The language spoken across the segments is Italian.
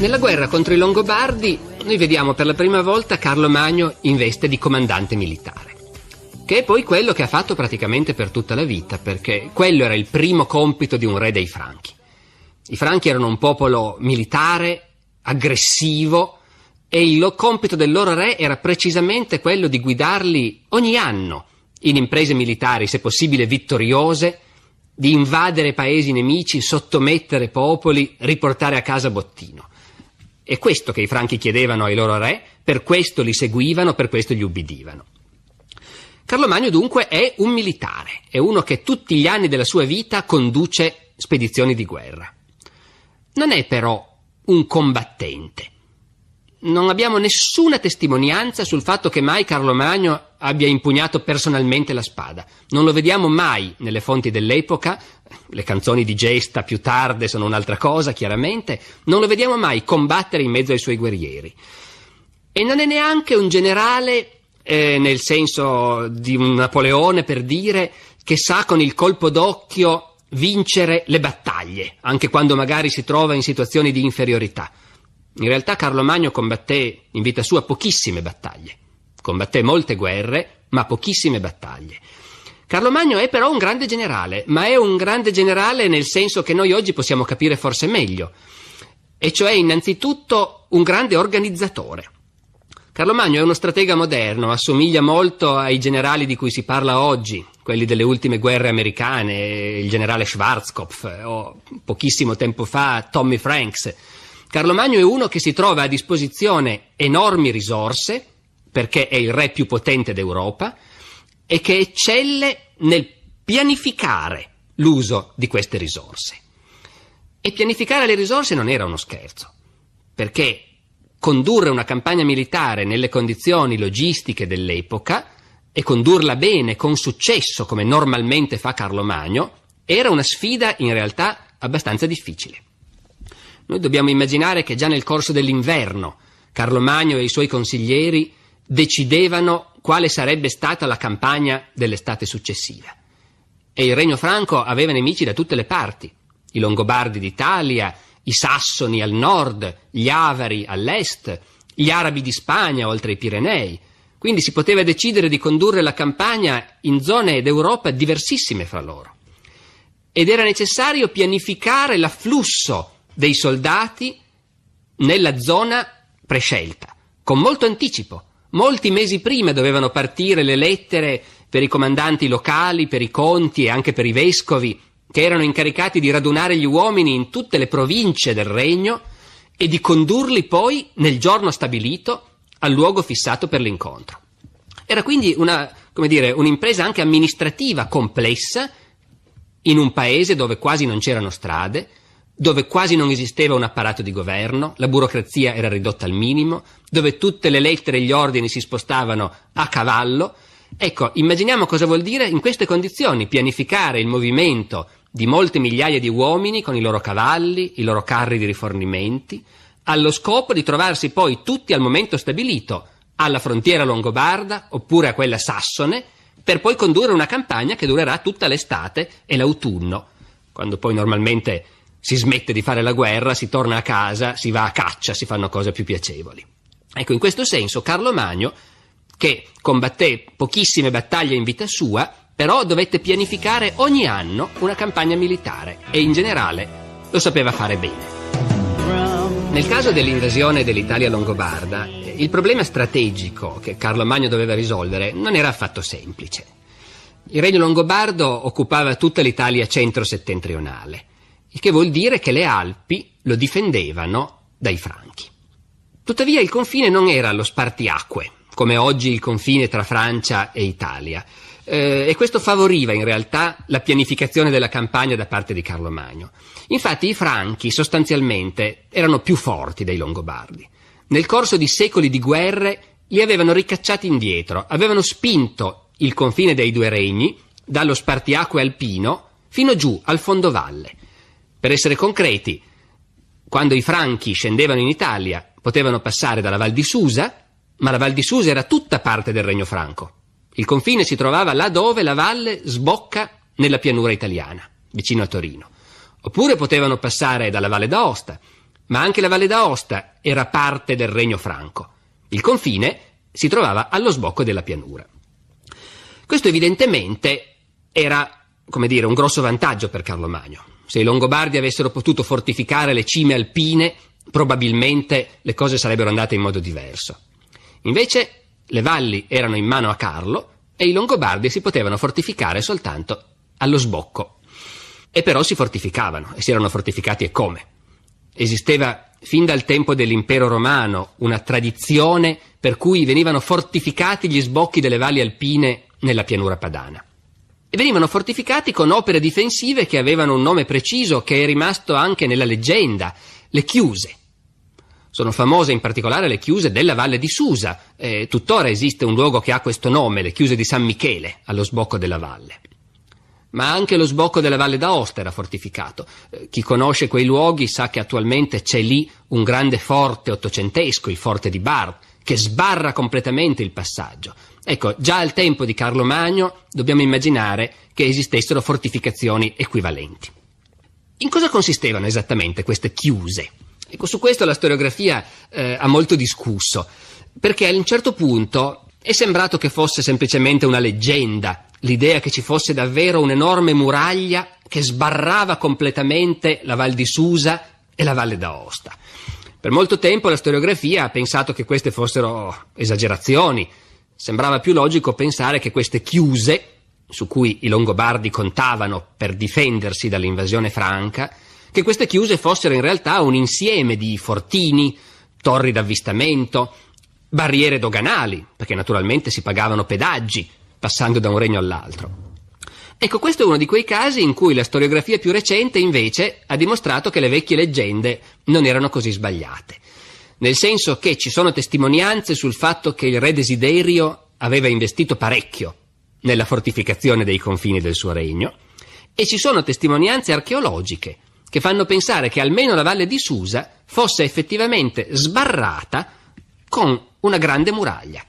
Nella guerra contro i Longobardi noi vediamo per la prima volta Carlo Magno in veste di comandante militare, che è poi quello che ha fatto praticamente per tutta la vita, perché quello era il primo compito di un re dei Franchi. I Franchi erano un popolo militare, aggressivo, e il compito del loro re era precisamente quello di guidarli ogni anno in imprese militari, se possibile vittoriose, di invadere paesi nemici, sottomettere popoli, riportare a casa bottino. È questo che i franchi chiedevano ai loro re, per questo li seguivano, per questo gli ubbidivano. Carlo Magno dunque è un militare, è uno che tutti gli anni della sua vita conduce spedizioni di guerra. Non è però un combattente, non abbiamo nessuna testimonianza sul fatto che mai Carlo Magno abbia impugnato personalmente la spada. Non lo vediamo mai nelle fonti dell'epoca, le canzoni di gesta più tarde sono un'altra cosa, chiaramente, non lo vediamo mai combattere in mezzo ai suoi guerrieri. E non è neanche un generale, eh, nel senso di un Napoleone per dire, che sa con il colpo d'occhio vincere le battaglie, anche quando magari si trova in situazioni di inferiorità. In realtà Carlo Magno combatté in vita sua pochissime battaglie. Combatté molte guerre, ma pochissime battaglie. Carlo Magno è però un grande generale, ma è un grande generale nel senso che noi oggi possiamo capire forse meglio, e cioè innanzitutto un grande organizzatore. Carlo Magno è uno stratega moderno, assomiglia molto ai generali di cui si parla oggi, quelli delle ultime guerre americane, il generale Schwarzkopf o pochissimo tempo fa Tommy Franks. Carlo Magno è uno che si trova a disposizione enormi risorse, perché è il re più potente d'Europa, e che eccelle nel pianificare l'uso di queste risorse. E pianificare le risorse non era uno scherzo, perché condurre una campagna militare nelle condizioni logistiche dell'epoca e condurla bene, con successo, come normalmente fa Carlo Magno, era una sfida in realtà abbastanza difficile. Noi dobbiamo immaginare che già nel corso dell'inverno Carlo Magno e i suoi consiglieri decidevano quale sarebbe stata la campagna dell'estate successiva. E il Regno Franco aveva nemici da tutte le parti, i Longobardi d'Italia, i Sassoni al nord, gli Avari all'est, gli Arabi di Spagna oltre i Pirenei. Quindi si poteva decidere di condurre la campagna in zone d'Europa diversissime fra loro. Ed era necessario pianificare l'afflusso dei soldati nella zona prescelta, con molto anticipo. Molti mesi prima dovevano partire le lettere per i comandanti locali, per i conti e anche per i vescovi, che erano incaricati di radunare gli uomini in tutte le province del regno e di condurli poi nel giorno stabilito al luogo fissato per l'incontro. Era quindi una, dire, un'impresa anche amministrativa complessa in un paese dove quasi non c'erano strade, dove quasi non esisteva un apparato di governo, la burocrazia era ridotta al minimo, dove tutte le lettere e gli ordini si spostavano a cavallo. Ecco, immaginiamo cosa vuol dire in queste condizioni pianificare il movimento di molte migliaia di uomini con i loro cavalli, i loro carri di rifornimenti, allo scopo di trovarsi poi tutti al momento stabilito alla frontiera longobarda oppure a quella sassone, per poi condurre una campagna che durerà tutta l'estate e l'autunno, quando poi normalmente si smette di fare la guerra, si torna a casa, si va a caccia, si fanno cose più piacevoli. Ecco, in questo senso Carlo Magno, che combatté pochissime battaglie in vita sua, però dovette pianificare ogni anno una campagna militare e in generale lo sapeva fare bene. Nel caso dell'invasione dell'Italia longobarda, il problema strategico che Carlo Magno doveva risolvere non era affatto semplice. Il regno longobardo occupava tutta l'Italia centro-settentrionale il che vuol dire che le Alpi lo difendevano dai Franchi. Tuttavia il confine non era lo spartiacque, come oggi il confine tra Francia e Italia, eh, e questo favoriva in realtà la pianificazione della campagna da parte di Carlo Magno. Infatti i Franchi sostanzialmente erano più forti dei Longobardi. Nel corso di secoli di guerre li avevano ricacciati indietro, avevano spinto il confine dei due regni dallo spartiacque alpino fino giù al fondovalle per essere concreti, quando i franchi scendevano in Italia potevano passare dalla Val di Susa, ma la Val di Susa era tutta parte del Regno Franco. Il confine si trovava là dove la valle sbocca nella pianura italiana, vicino a Torino. Oppure potevano passare dalla Valle d'Aosta, ma anche la Valle d'Aosta era parte del Regno Franco. Il confine si trovava allo sbocco della pianura. Questo evidentemente era, come dire, un grosso vantaggio per Carlo Magno. Se i Longobardi avessero potuto fortificare le cime alpine, probabilmente le cose sarebbero andate in modo diverso. Invece le valli erano in mano a Carlo e i Longobardi si potevano fortificare soltanto allo sbocco. E però si fortificavano, e si erano fortificati e come. Esisteva fin dal tempo dell'impero romano una tradizione per cui venivano fortificati gli sbocchi delle valli alpine nella pianura padana venivano fortificati con opere difensive che avevano un nome preciso che è rimasto anche nella leggenda, le chiuse. Sono famose in particolare le chiuse della Valle di Susa, eh, tuttora esiste un luogo che ha questo nome, le chiuse di San Michele, allo sbocco della valle. Ma anche lo sbocco della Valle d'Aosta era fortificato. Eh, chi conosce quei luoghi sa che attualmente c'è lì un grande forte ottocentesco, il forte di Bard, che sbarra completamente il passaggio. Ecco, già al tempo di Carlo Magno dobbiamo immaginare che esistessero fortificazioni equivalenti. In cosa consistevano esattamente queste chiuse? Ecco, su questo la storiografia eh, ha molto discusso, perché a un certo punto è sembrato che fosse semplicemente una leggenda l'idea che ci fosse davvero un'enorme muraglia che sbarrava completamente la Val di Susa e la Valle d'Aosta. Per molto tempo la storiografia ha pensato che queste fossero esagerazioni, Sembrava più logico pensare che queste chiuse, su cui i Longobardi contavano per difendersi dall'invasione franca, che queste chiuse fossero in realtà un insieme di fortini, torri d'avvistamento, barriere doganali, perché naturalmente si pagavano pedaggi passando da un regno all'altro. Ecco, questo è uno di quei casi in cui la storiografia più recente invece ha dimostrato che le vecchie leggende non erano così sbagliate nel senso che ci sono testimonianze sul fatto che il re Desiderio aveva investito parecchio nella fortificazione dei confini del suo regno e ci sono testimonianze archeologiche che fanno pensare che almeno la valle di Susa fosse effettivamente sbarrata con una grande muraglia.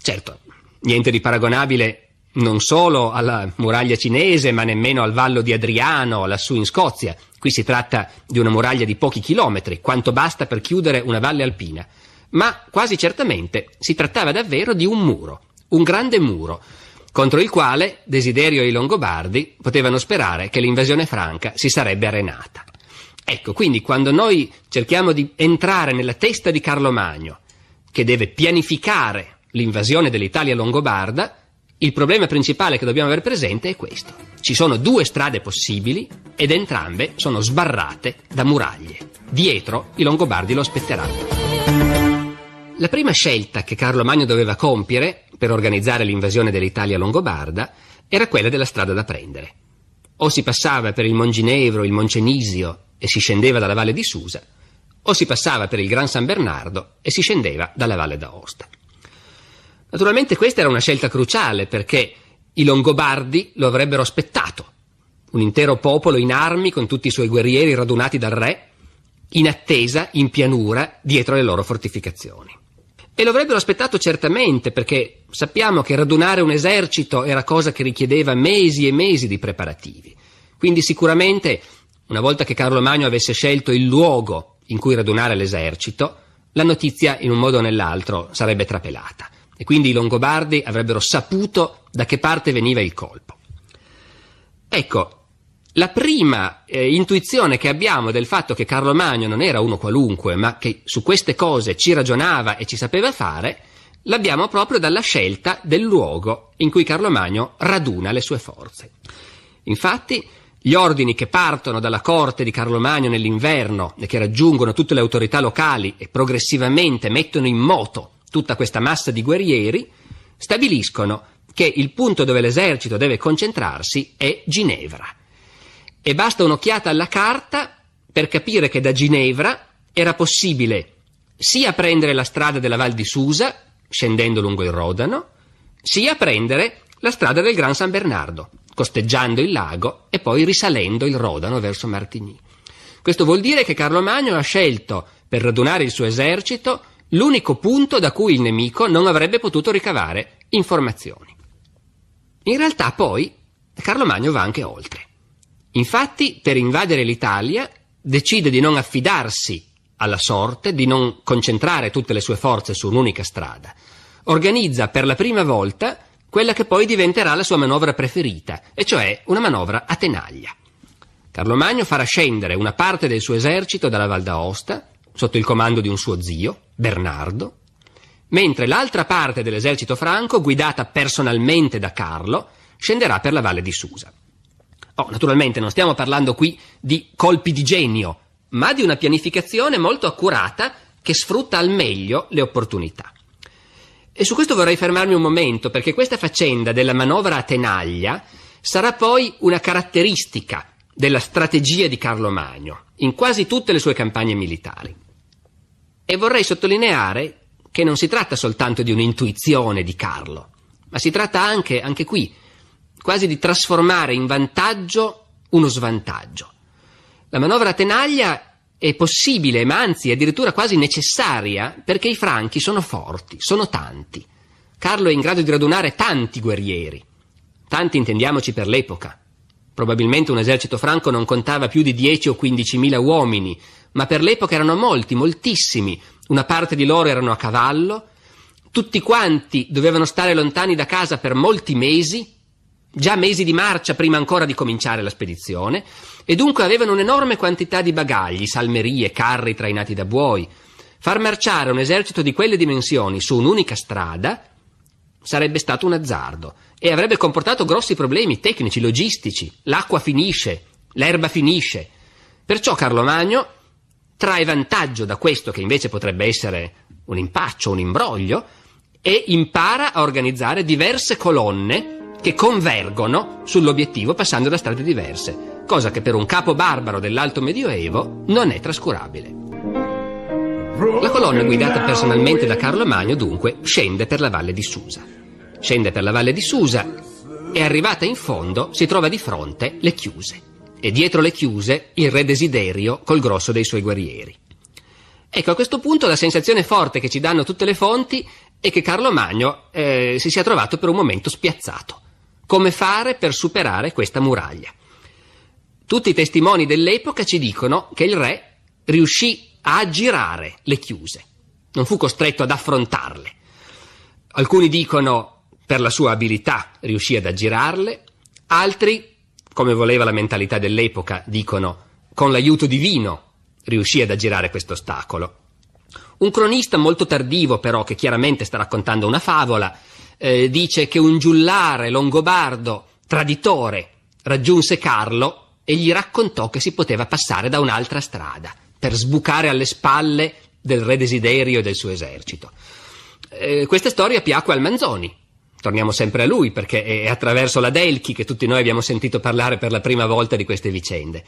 Certo, niente di paragonabile non solo alla muraglia cinese, ma nemmeno al vallo di Adriano, lassù in Scozia. Qui si tratta di una muraglia di pochi chilometri, quanto basta per chiudere una valle alpina. Ma quasi certamente si trattava davvero di un muro, un grande muro, contro il quale Desiderio e i Longobardi potevano sperare che l'invasione franca si sarebbe arenata. Ecco, quindi quando noi cerchiamo di entrare nella testa di Carlo Magno, che deve pianificare l'invasione dell'Italia longobarda, il problema principale che dobbiamo avere presente è questo. Ci sono due strade possibili ed entrambe sono sbarrate da muraglie. Dietro i Longobardi lo aspetteranno. La prima scelta che Carlo Magno doveva compiere per organizzare l'invasione dell'Italia longobarda era quella della strada da prendere. O si passava per il Monginevro, il Moncenisio e si scendeva dalla valle di Susa, o si passava per il Gran San Bernardo e si scendeva dalla valle d'Aosta. Naturalmente questa era una scelta cruciale perché i Longobardi lo avrebbero aspettato, un intero popolo in armi con tutti i suoi guerrieri radunati dal re, in attesa, in pianura, dietro le loro fortificazioni. E lo avrebbero aspettato certamente perché sappiamo che radunare un esercito era cosa che richiedeva mesi e mesi di preparativi. Quindi sicuramente, una volta che Carlo Magno avesse scelto il luogo in cui radunare l'esercito, la notizia in un modo o nell'altro sarebbe trapelata e quindi i Longobardi avrebbero saputo da che parte veniva il colpo. Ecco, la prima eh, intuizione che abbiamo del fatto che Carlo Magno non era uno qualunque, ma che su queste cose ci ragionava e ci sapeva fare, l'abbiamo proprio dalla scelta del luogo in cui Carlo Magno raduna le sue forze. Infatti, gli ordini che partono dalla corte di Carlo Magno nell'inverno e che raggiungono tutte le autorità locali e progressivamente mettono in moto tutta questa massa di guerrieri, stabiliscono che il punto dove l'esercito deve concentrarsi è Ginevra. E basta un'occhiata alla carta per capire che da Ginevra era possibile sia prendere la strada della Val di Susa, scendendo lungo il Rodano, sia prendere la strada del Gran San Bernardo, costeggiando il lago e poi risalendo il Rodano verso Martigny. Questo vuol dire che Carlo Magno ha scelto per radunare il suo esercito l'unico punto da cui il nemico non avrebbe potuto ricavare informazioni. In realtà poi Carlo Magno va anche oltre. Infatti, per invadere l'Italia, decide di non affidarsi alla sorte, di non concentrare tutte le sue forze su un'unica strada. Organizza per la prima volta quella che poi diventerà la sua manovra preferita, e cioè una manovra a tenaglia. Carlo Magno farà scendere una parte del suo esercito dalla Val d'Aosta, sotto il comando di un suo zio, Bernardo, mentre l'altra parte dell'esercito franco, guidata personalmente da Carlo, scenderà per la valle di Susa. Oh, naturalmente non stiamo parlando qui di colpi di genio, ma di una pianificazione molto accurata che sfrutta al meglio le opportunità. E su questo vorrei fermarmi un momento, perché questa faccenda della manovra a tenaglia sarà poi una caratteristica della strategia di Carlo Magno in quasi tutte le sue campagne militari. E vorrei sottolineare che non si tratta soltanto di un'intuizione di Carlo, ma si tratta anche, anche qui, quasi di trasformare in vantaggio uno svantaggio. La manovra a tenaglia è possibile, ma anzi addirittura quasi necessaria, perché i franchi sono forti, sono tanti. Carlo è in grado di radunare tanti guerrieri, tanti intendiamoci per l'epoca. Probabilmente un esercito franco non contava più di 10 o 15 mila uomini, ma per l'epoca erano molti, moltissimi. Una parte di loro erano a cavallo, tutti quanti dovevano stare lontani da casa per molti mesi, già mesi di marcia prima ancora di cominciare la spedizione, e dunque avevano un'enorme quantità di bagagli, salmerie, carri trainati da buoi. Far marciare un esercito di quelle dimensioni su un'unica strada sarebbe stato un azzardo e avrebbe comportato grossi problemi tecnici, logistici. L'acqua finisce, l'erba finisce. Perciò Carlo Magno trae vantaggio da questo che invece potrebbe essere un impaccio, un imbroglio, e impara a organizzare diverse colonne che convergono sull'obiettivo passando da strade diverse, cosa che per un capo barbaro dell'alto medioevo non è trascurabile. La colonna guidata personalmente da Carlo Magno dunque scende per la valle di Susa. Scende per la valle di Susa e arrivata in fondo si trova di fronte le chiuse e dietro le chiuse il re Desiderio col grosso dei suoi guerrieri. Ecco, a questo punto la sensazione forte che ci danno tutte le fonti è che Carlo Magno eh, si sia trovato per un momento spiazzato. Come fare per superare questa muraglia? Tutti i testimoni dell'epoca ci dicono che il re riuscì a aggirare le chiuse, non fu costretto ad affrontarle. Alcuni dicono per la sua abilità riuscì ad aggirarle, altri come voleva la mentalità dell'epoca, dicono, con l'aiuto divino riuscì ad aggirare questo ostacolo. Un cronista molto tardivo, però, che chiaramente sta raccontando una favola, eh, dice che un giullare longobardo, traditore, raggiunse Carlo e gli raccontò che si poteva passare da un'altra strada per sbucare alle spalle del re Desiderio e del suo esercito. Eh, questa storia piacque al Manzoni, torniamo sempre a lui perché è attraverso la Delchi che tutti noi abbiamo sentito parlare per la prima volta di queste vicende.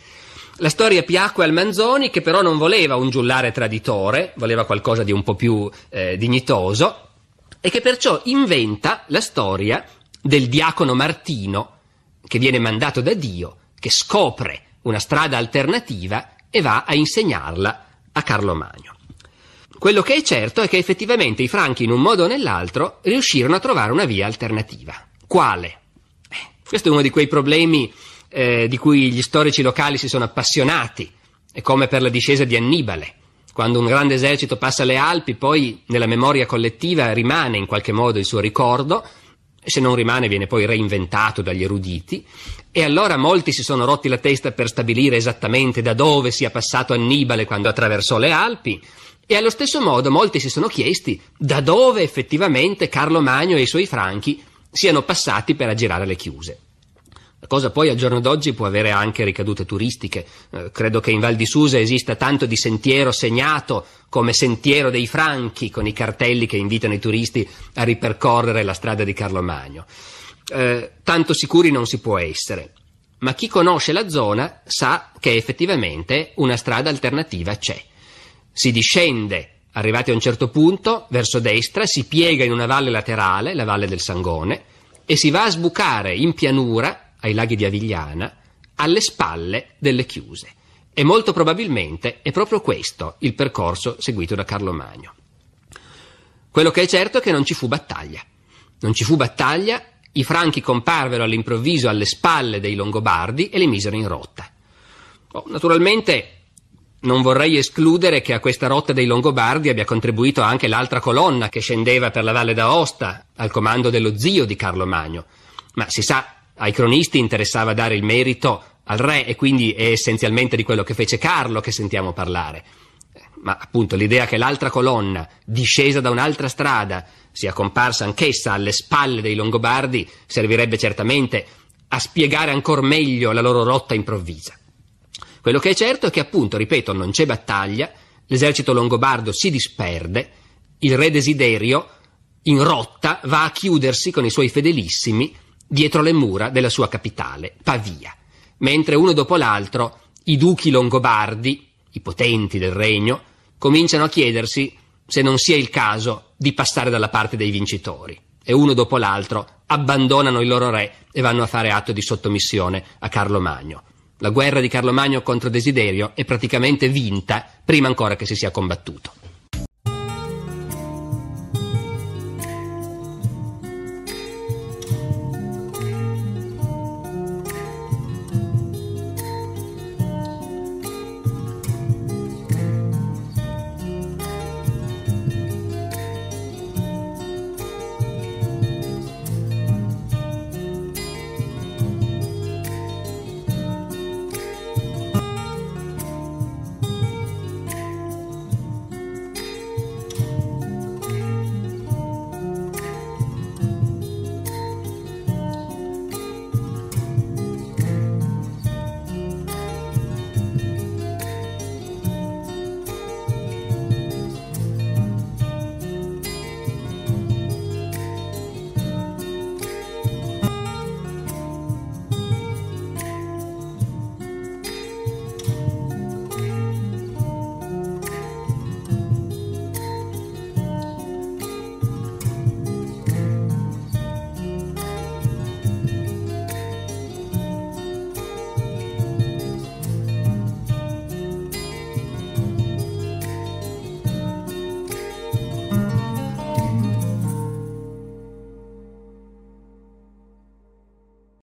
La storia piacque al Manzoni che però non voleva un giullare traditore, voleva qualcosa di un po' più eh, dignitoso e che perciò inventa la storia del diacono Martino che viene mandato da Dio, che scopre una strada alternativa e va a insegnarla a Carlo Magno. Quello che è certo è che effettivamente i franchi, in un modo o nell'altro, riuscirono a trovare una via alternativa. Quale? Eh, questo è uno di quei problemi eh, di cui gli storici locali si sono appassionati, è come per la discesa di Annibale. Quando un grande esercito passa le Alpi, poi nella memoria collettiva rimane in qualche modo il suo ricordo, e se non rimane viene poi reinventato dagli eruditi, e allora molti si sono rotti la testa per stabilire esattamente da dove sia passato Annibale quando attraversò le Alpi, e allo stesso modo molti si sono chiesti da dove effettivamente Carlo Magno e i suoi franchi siano passati per aggirare le chiuse. La cosa poi al giorno d'oggi può avere anche ricadute turistiche. Eh, credo che in Val di Susa esista tanto di sentiero segnato come Sentiero dei Franchi, con i cartelli che invitano i turisti a ripercorrere la strada di Carlo Magno. Eh, tanto sicuri non si può essere, ma chi conosce la zona sa che effettivamente una strada alternativa c'è si discende arrivati a un certo punto verso destra, si piega in una valle laterale, la valle del Sangone, e si va a sbucare in pianura, ai laghi di Avigliana, alle spalle delle chiuse. E molto probabilmente è proprio questo il percorso seguito da Carlo Magno. Quello che è certo è che non ci fu battaglia. Non ci fu battaglia, i franchi comparvero all'improvviso alle spalle dei Longobardi e li misero in rotta. Oh, naturalmente non vorrei escludere che a questa rotta dei Longobardi abbia contribuito anche l'altra colonna che scendeva per la Valle d'Aosta al comando dello zio di Carlo Magno. Ma si sa, ai cronisti interessava dare il merito al re e quindi è essenzialmente di quello che fece Carlo che sentiamo parlare. Ma appunto l'idea che l'altra colonna, discesa da un'altra strada, sia comparsa anch'essa alle spalle dei Longobardi servirebbe certamente a spiegare ancor meglio la loro rotta improvvisa. Quello che è certo è che appunto, ripeto, non c'è battaglia, l'esercito longobardo si disperde, il re Desiderio in rotta va a chiudersi con i suoi fedelissimi dietro le mura della sua capitale, Pavia, mentre uno dopo l'altro i duchi longobardi, i potenti del regno, cominciano a chiedersi se non sia il caso di passare dalla parte dei vincitori e uno dopo l'altro abbandonano il loro re e vanno a fare atto di sottomissione a Carlo Magno. La guerra di Carlo Magno contro Desiderio è praticamente vinta prima ancora che si sia combattuto.